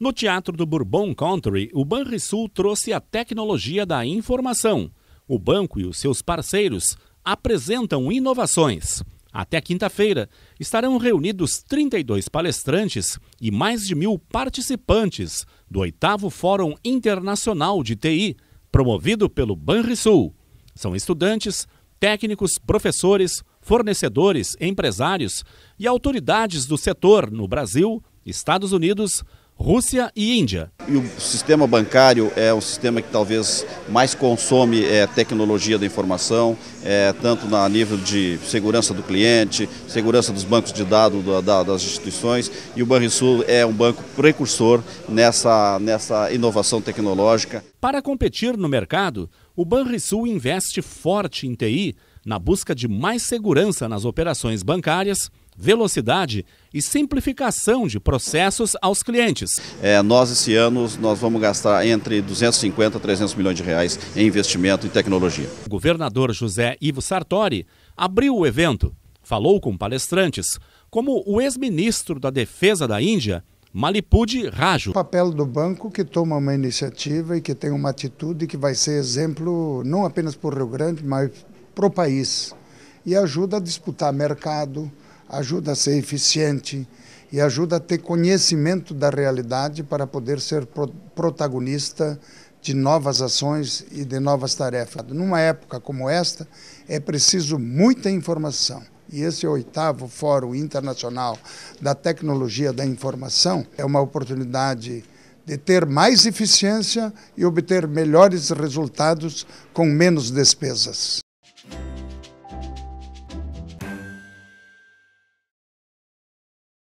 No Teatro do Bourbon Country, o Banrisul trouxe a tecnologia da informação. O banco e os seus parceiros apresentam inovações. Até quinta-feira, estarão reunidos 32 palestrantes e mais de mil participantes do oitavo Fórum Internacional de TI, promovido pelo Banrisul. São estudantes, técnicos, professores, fornecedores, empresários e autoridades do setor no Brasil, Estados Unidos, Rússia e Índia. E o sistema bancário é o sistema que talvez mais consome é, tecnologia da informação, é, tanto a nível de segurança do cliente, segurança dos bancos de dados da, da, das instituições, e o Banrisul é um banco precursor nessa, nessa inovação tecnológica. Para competir no mercado, o Banrisul investe forte em TI na busca de mais segurança nas operações bancárias velocidade e simplificação de processos aos clientes. É, nós esse ano nós vamos gastar entre 250 a 300 milhões de reais em investimento em tecnologia. O governador José Ivo Sartori abriu o evento, falou com palestrantes, como o ex-ministro da Defesa da Índia, Malipudi Rajo. O papel do banco que toma uma iniciativa e que tem uma atitude que vai ser exemplo não apenas para o Rio Grande, mas para o país. E ajuda a disputar mercado, ajuda a ser eficiente e ajuda a ter conhecimento da realidade para poder ser pro protagonista de novas ações e de novas tarefas. Numa época como esta, é preciso muita informação. E esse oitavo Fórum Internacional da Tecnologia da Informação é uma oportunidade de ter mais eficiência e obter melhores resultados com menos despesas.